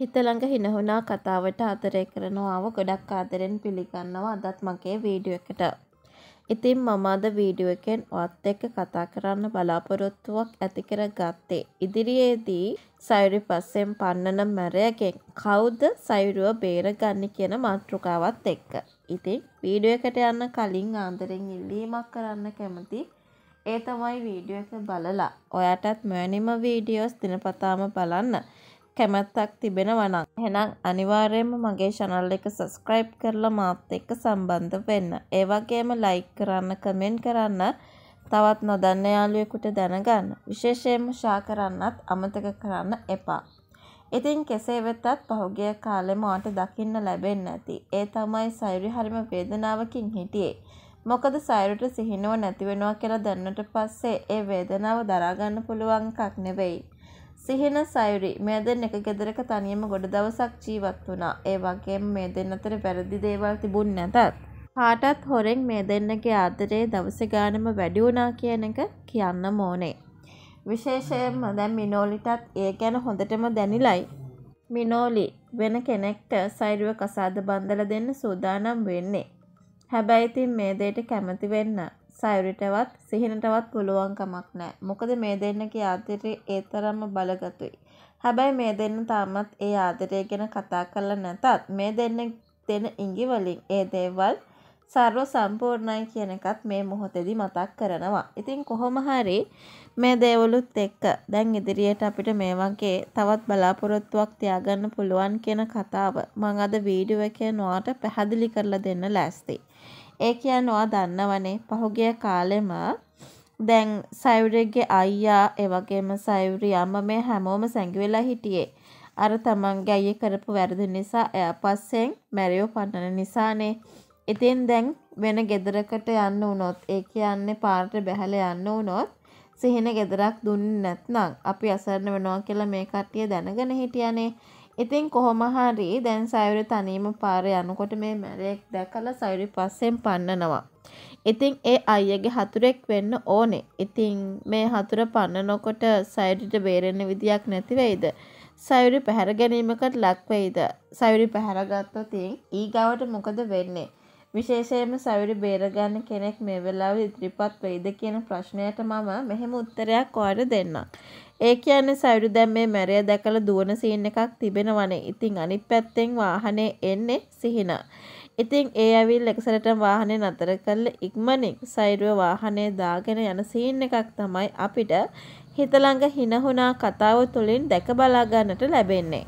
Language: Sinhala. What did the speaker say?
හිතළඟ හිනහුනා කතාවට ආදරය කරනවාව ගොඩක් ආදරෙන් පිළිගන්නවා අදත් මගේ වීඩියෝ එකට. ඉතින් මම අද වීඩියෝ එකෙන් ඔයත් එක්ක කතා කරන්න බලාපොරොත්තුවක් ඇති කරගත්තේ. ඉදිරියේදී සයුරි පස්සෙන් පන්නන මැරයගෙන් කවුද සයුරුව බේරගන්නේ කියන මාතෘකාවත් එක්ක. ඉතින් වීඩියෝ එකට යන්න කලින් ආන්දරෙන් ඉල්ලීමක් කරන්න කැමති ඒ තමයි වීඩියෝ එක බලලා ඔයාටත් මෙවැනිම වීඩියෝස් දිනපතාම බලන්න. කැමැත්තක් තිබෙනවා නම් එහෙනම් අනිවාර්යයෙන්ම මගේ channel එක subscribe කරලා මාත් එක්ක සම්බන්ධ වෙන්න. ඒ වගේම like කරන්න, comment කරන්න, තවත් නොදන්න යාළුවෙකුට දැනගන්න. විශේෂයෙන්ම share කරන්නත් අමතක කරන්න එපා. ඉතින් කෙසේ වෙතත් පහුගිය කාලෙම ඔයාට දකින්න ලැබෙන්නේ නැති. ඒ තමයි සයුරි හරිම වේදනාවකින් හිටියේ. මොකද සයුරට සිහිනුව නැති වෙනවා කියලා දැනනට පස්සේ ඒ වේදනාව දරා ගන්න පුළුවන් එකක් නෙවෙයි. සිහින සයුරි මේ දෙන්න එක ගෙදරක තනියම ගොඩ දවසක් ජීවත් වුණා. ඒ වගේම මේ දෙන්න අතර වැරදි දේවල් තිබුණ නැතත් කාටත් හොරෙන් මේ දෙන්නගේ ආදරේ දවස ගානම වැඩි වුණා කියන එක කියන්න ඕනේ. විශේෂයෙන්ම දැන් මිනෝලිටත් ඒ ගැන හොඳටම දැනිලයි. මිනෝලි වෙන කෙනෙක්ට සෛරුව කසාද බන්දලා දෙන්න සූදානම් වෙන්නේ. හැබැයි ඉතින් මේ දෙයට කැමති වෙන්න සයුරිටවත් සිහිනටවත් පුළුවන් කමක් නෑ. මොකද මේ දෙන්නගේ ආදරේ ඒ තරම්ම බලගතුයි. හැබැයි මේ දෙන්න තාමත් ඒ ආදරය ගැන කතා කරලා නැතත් මේ දෙන්න දෙන ඉඟි වලින් ඒ දේවල් සර්ව සම්පූර්ණයි කියන එකත් මේ මොහොතේදී මතක් කරනවා. ඉතින් කොහොම හරි මේ දේවලුත් එක්ක දැන් ඉදිරියට අපිට මේ වගේ තවත් බලාපොරොත්තුවක් තියාගන්න පුළුවන් කියන කතාව මම අද වීඩියෝ එකේ නොආට පැහැදිලි කරලා දෙන්න ලෑස්තියි. ඒ කියන්න ඔයා දන්නවනේ පහුගිය කාලෙම දැන් සයුරෙක්ගේ අයියා එවගේම සයුරි අම්ම මේ හැමෝම සැඟවෙලා හිටියේ. අර තමන්ගේ අයිය කරපු වැරදි නිසා එයා පස්සෙන් මැරියෝ පන්නන නිසානේ. ඉතින් දැන් වෙන ගෙදරකට යන්න වුණොත් ඒ කියන්නේ පාරට බැහැල යන්න වුණොත් සිහින ගෙදරක් දුන්නේ නැත්නම් අපි අසරණ වෙනවා කියලා මේ කට්ටිය දැනගෙන හිටියානේ. ඉතින් කොහොම හරි දැන් සයුරි තනීම පාරේ යනකොට මේ මැරයෙක් දැකලා සයුරි පස්සෙන් පන්නනවා. ඉතින් ඒ අයියගේ හතුරෙක් වෙන්න ඕනේ. ඉතින් මේ හතුර පන්නනකොට සයුරිට බේරෙන්න විදියක් නැති වෙයිද? සයුරි පැහැර ගැනීමකට ලක් වෙයිද? සයුරි පැහැරගත්තොත් ඊගාවට මොකද වෙන්නේ? විශේෂයෙන්ම සයුරි බේරගන්න කෙනෙක් මේ වෙලාවේ ඉදිරිපත් වෙයිද කියන ප්‍රශ්නයට මම මෙහෙම උත්තරයක් ඔයාලට දෙන්නම්. ඒ කියන්නේ සයුරු දැන් මේ මැරය දැකලා දුවන සීන් එකක් තිබෙනවනේ. ඉතින් අනිත් පැත්තෙන් වාහනේ එන්නේ සිහින. ඉතින් ඒ ඇවිල් එකසරට වාහනේ නතර කරලා ඉක්මනින් සයුරුව වාහනේ දාගෙන යන සීන් එකක් තමයි අපිට හිත ළඟ හිනහුණා කතාව තුළින් දැක බලා ගන්නට ලැබෙන්නේ.